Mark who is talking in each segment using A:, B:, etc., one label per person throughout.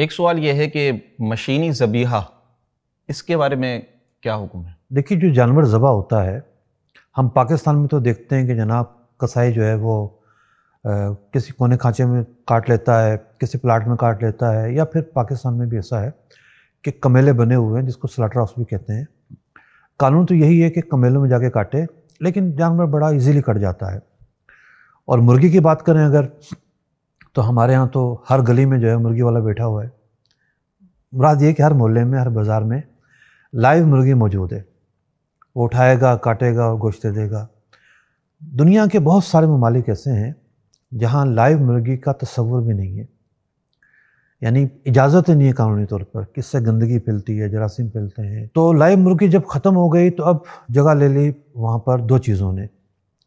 A: एक सवाल यह है कि मशीनी जबीहा इसके बारे में क्या हुक्म है देखिए जो जानवर ज़बा होता है हम पाकिस्तान में तो देखते हैं कि जनाब कसाई जो है वो आ, किसी कोने खाँचे में काट लेता है किसी प्लाट में काट लेता है या फिर पाकिस्तान में भी ऐसा है कि कमेले बने हुए हैं जिसको स्लाटर हाउस भी कहते हैं कानून तो यही है कि कमेलों में जाके काटे लेकिन जानवर बड़ा इजीली कट जाता है और मुर्गी की बात करें अगर तो हमारे यहाँ तो हर गली में जो है मुर्गी वाला बैठा हुआ है मुराद ये कि हर मोहल्ले में हर बाज़ार में लाइव मुर्गी मौजूद है वो उठाएगा काटेगा और गोश्त देगा दुनिया के बहुत सारे ममालिक ऐसे हैं जहाँ लाइव मुर्गी का तस्वुर भी नहीं है यानी इजाज़त नहीं है कानूनी तौर पर किससे गंदगी फैलती है जरासीम फैलते हैं तो लाइव मुर्गी जब ख़त्म हो गई तो अब जगह ले ली वहाँ पर दो चीज़ों ने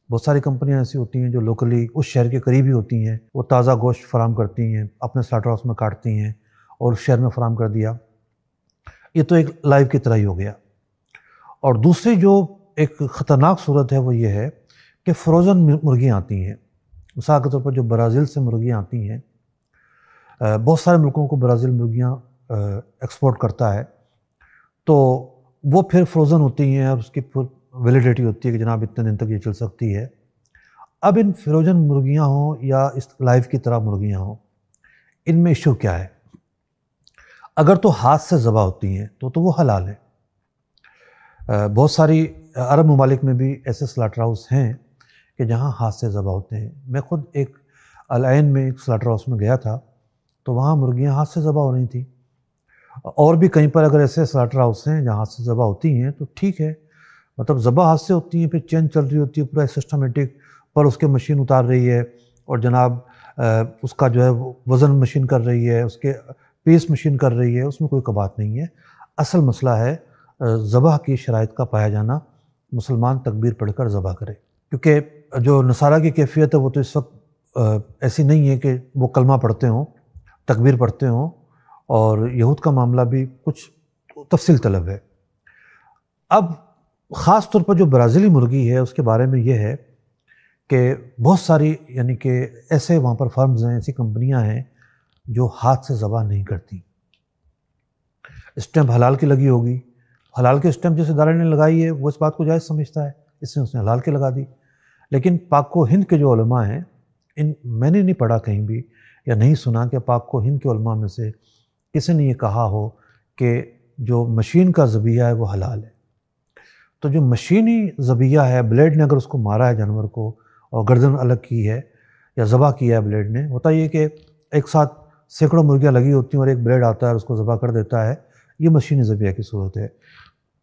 A: बहुत सारी कंपनियाँ ऐसी होती हैं जो लोकली उस शहर के करीब ही होती हैं वो ताज़ा गोश्त फराम करती हैं अपने स्लाटर हाउस में काटती हैं और शहर में फराम कर दिया ये तो एक लाइव की तरह ही हो गया और दूसरी जो एक ख़तरनाक सूरत है वो ये है कि फ्रोज़न मुर्गियाँ आती हैं मिसाल के तौर पर जो ब्राज़ील से मुर्गियाँ आती हैं बहुत सारे मुल्कों को ब्राज़ील मुर्गियाँ एक्सपोर्ट करता है तो वो फिर फ्रोज़न होती हैं और उसकी वैलिडिटी होती है कि जनाब इतने दिन तक ये चल सकती है अब इन फ्रोजन मुर्गियाँ हों या इस लाइफ की तरह मुर्गियाँ हों इनमें इशू क्या है अगर तो हाथ से ज़बा होती हैं तो तो वो हलाल है बहुत सारी अरब ममालिक में भी ऐसे स्लाटर हाउस हैं कि जहाँ हाथ से ज़बा होते हैं मैं ख़ुद एक अलैन में एक स्लाटर हाउस में गया था तो वहाँ मुर्गियाँ हाथ से ज़बा हो रही थी और भी कहीं पर अगर ऐसे स्लाटर हाउस हैं जहाँ हाथ से ज़बा होती हैं तो ठीक है मतलब ज़बा हाथ से होती हैं फिर चेन चल रही होती है पूरा सिस्टमेटिक पर उसके मशीन उतार रही है और जनाब आ, उसका जो है वज़न मशीन कर रही है उसके पेस मशीन कर रही है उसमें कोई कबात नहीं है असल मसला है ज़बह की शराइ का पाया जाना मुसलमान तकबीर पढ़कर ज़बह करे क्योंकि जो नसारा की कैफियत है वो तो इस वक्त ऐसी नहीं है कि वो कलमा पढ़ते हों तकबीर पढ़ते हों और यहूद का मामला भी कुछ तफसील तलब है अब ख़ास तौर पर जो ब्राज़ीली मुर्गी है उसके बारे में यह है कि बहुत सारी यानी कि ऐसे वहाँ पर फर्म्स हैं ऐसी कंपनियाँ हैं जो हाथ से ज़बा नहीं करती स्टैम्प हलाल की लगी होगी हलाल के स्टैम्प जिस इदारे ने लगाई है वो इस बात को जायज़ समझता है इसने उसने हलाल के लगा दी लेकिन पाको हिंद के जो हैं इन मैंने नहीं पढ़ा कहीं भी या नहीं सुना कि पाको हिंद के में से किसी ने ये कहा हो कि जो मशीन का जबिया है वो हलाल है तो जो मशीनी जबिया है ब्लेड ने अगर उसको मारा है जानवर को और गर्दन अलग की है या ज़बा किया है ब्लेड ने होता ये कि एक साथ सैकड़ों मुर्गियाँ लगी होती हैं और एक ब्लेड आता है और उसको ज़बा कर देता है ये मशीनी जबिया की सूरत है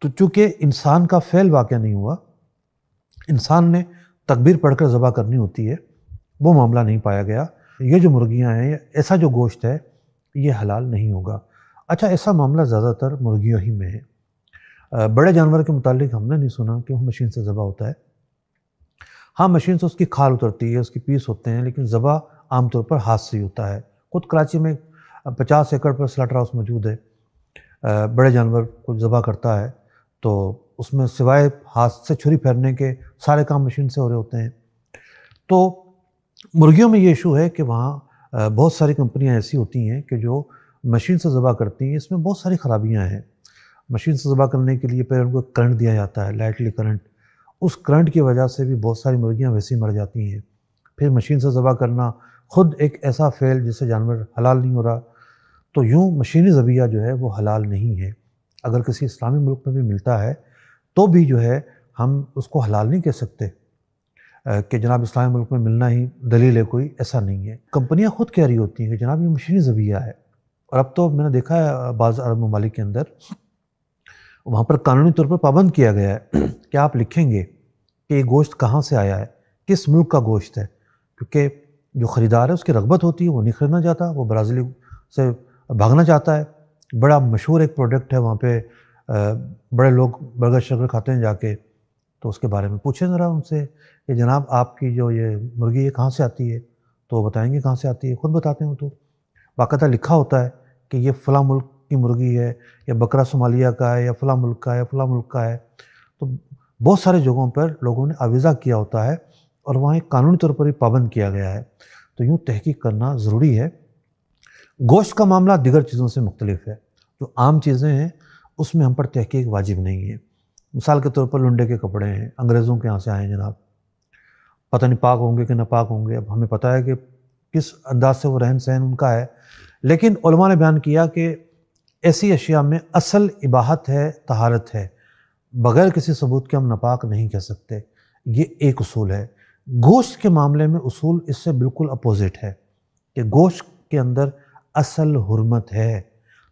A: तो चूँकि इंसान का फैल वाक़ नहीं हुआ इंसान ने तकबीर पढ़कर ज़बा करनी होती है वो मामला नहीं पाया गया ये जो मुर्गियाँ हैं ऐसा जो गोश्त है ये हलाल नहीं होगा अच्छा ऐसा मामला ज़्यादातर मुर्गियों ही में है बड़े जानवर के मुतालिक हमने नहीं सुना कि वह मशीन से ज़बा होता है हाँ मशीन से उसकी खाल उतरती है उसकी पीस होते हैं लेकिन ज़बा आमतौर पर हाथ से ही होता है खुद कराची में पचास एकड़ पर स्लाटर हाउस मौजूद है बड़े जानवर को ज़बा करता है तो उसमें सिवाय हाथ से छुरी फेरने के सारे काम मशीन से हो रहे होते हैं तो मुर्गियों में ये इशू है कि वहाँ बहुत सारी कंपनियाँ ऐसी होती हैं कि जो मशीन से ज़बा करती हैं इसमें बहुत सारी खराबियाँ हैं मशीन से जबा करने के लिए पहले उनको करंट दिया जाता है लाइटली करंट उस करंट की वजह से भी बहुत सारी मुर्गियाँ वैसी मर जाती हैं फिर मशीन से जबा करना ख़ुद एक ऐसा फ़ेल जिससे जानवर हलाल नहीं हो रहा तो यूँ मशीनी ज़बिया जो है वो हलाल नहीं है अगर किसी इस्लामी मुल्क में भी मिलता है तो भी जो है हम उसको हलाल नहीं कह सकते कि जनाब इस्लामी मुल्क में मिलना ही दलील है कोई ऐसा नहीं है कंपनियाँ ख़ुद कह रही होती हैं कि जनाब ये मशीनी ज़बिया है और अब तो मैंने देखा है बाज़ अरब ममालिक के अंदर वहाँ पर कानूनी तौर पर पाबंद किया गया है कि आप लिखेंगे कि ये गोश्त कहाँ से आया है किस मुल्क का गोश्त है क्योंकि जो ख़रीदार है उसकी रगबत होती है वो नहीं खरीदना चाहता वो ब्राज़ील से भागना चाहता है बड़ा मशहूर एक प्रोडक्ट है वहाँ पे बड़े लोग बर्गर शर्गर खाते हैं जाके तो उसके बारे में पूछें ज़रा उनसे कि जनाब आपकी जो ये मुर्गी है कहाँ से आती है तो बताएंगे कहाँ से आती है ख़ुद बताते हैं वो तो बाकायदा लिखा होता है कि ये फ़लाँ मुल्क की मुर्गी है या बकरा सोमालिया का है या फला मुल्क का है फला मुल्क का है तो बहुत सारे जगहों पर लोगों ने आवीज़ा किया होता है और वहाँ एक कानूनी तौर पर ही पाबंद किया गया है तो यूँ तहकीक करना ज़रूरी है गोश्त का मामला दिगर चीज़ों से मुख्तलिफ है जो आम चीज़ें हैं उसमें हम पर तहकीक वाजिब नहीं है मिसाल के तौर पर लुंडे के कपड़े हैं अंग्रेज़ों के यहाँ से आए हैं जनाब पता नहीं पाक होंगे कि नापाक होंगे अब हमें पता है कि किस अंदाज से वो रहन सहन उनका है लेकिन ने बयान किया कि ऐसी अशिया में असल इबाहत है तहारत है बग़ैर किसी सबूत के हम नपाक नहीं कह सकते ये एक असूल है गोश्त के मामले में असूल इससे बिल्कुल अपोज़िट है कि गोश्त के अंदर असल हरमत है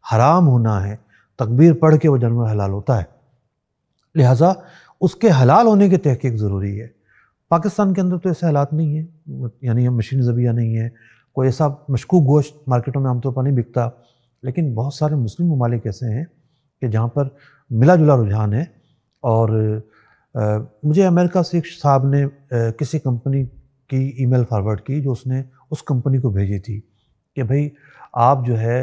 A: हराम होना है तकबीर पढ़ के वह जानवर हलाल होता है लिहाजा उसके हलाल होने की तहकीक ज़रूरी है पाकिस्तान के अंदर तो ऐसे हालात नहीं है यानी मशीन जबिया नहीं है कोई ऐसा मशकूक गोश्त मार्केटों में आमतौर पर नहीं बिकता लेकिन बहुत सारे मुस्लिम ममालिक ऐसे हैं कि जहाँ पर मिला जुला रुझान है और आ, मुझे अमेरिका से एक साहब ने आ, किसी कंपनी की ईमेल फॉरवर्ड की जो उसने उस कंपनी को भेजी थी कि भाई आप जो है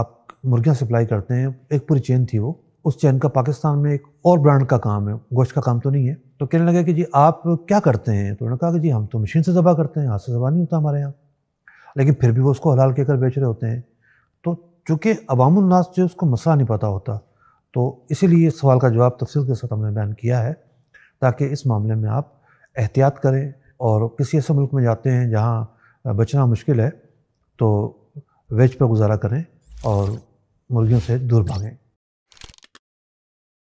A: आप मुर्गियाँ सप्लाई करते हैं एक पूरी चेन थी वो उस चैन का पाकिस्तान में एक और ब्रांड का काम है गोश्त का काम तो नहीं है तो कहने लगा कि जी आप क्या करते हैं तो उन्होंने कहा कि जी हम तो मशीन से ज़बा करते हैं हाथ से ज़बा नहीं होता हमारे यहाँ लेकिन फिर भी वो उसको हलाल के कर बेच रहे होते हैं चूँकि अवामनास जो उसको मसला नहीं पता होता तो इसीलिए इस सवाल का जवाब तफसील के साथ हमने बयान किया है ताकि इस मामले में आप एहतियात करें और किसी ऐसे मुल्क में जाते हैं जहाँ बचना मुश्किल है तो वेज पर गुजारा करें और मुर्गियों से दूर भागें